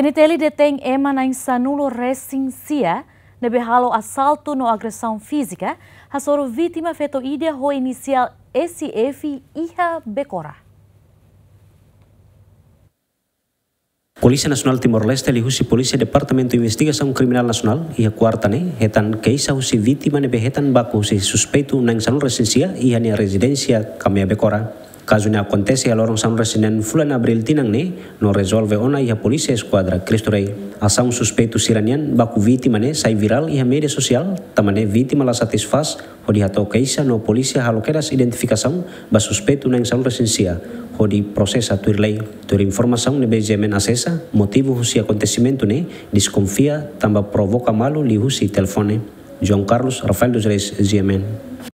Peniteli detém emana em sanulo recensia, nebe halo assalto no agressão fisika, hasoro vítima feto idia ho inicial SF Iha Becora. Polisi Nasional Timor-Leste lihusi Polisi Departamento de Investigação Criminal Nacional ia quarta hetan keisa husi vítima nebe hetan baku husi suspeito nang sanulo recensia iha ne residência kamea Becora. Caso ne acontece allora un San Resident fulan abril tinangne non resolve ona ia polisi squadra Cristo Rei. Asa un siranian baku vittima ne sai viral ia media sosial tamane vittima la satisfaz ho di hato keisa no polisi halokeras identificação ba suspeito nang San Resencia ho di processa tuir lei. Tuir informação ne bejemen asesa, motivo husi acontecimento ne desconfia tamba provoka malu li husi telefone. Carlos Rafael dos Reis, GMN.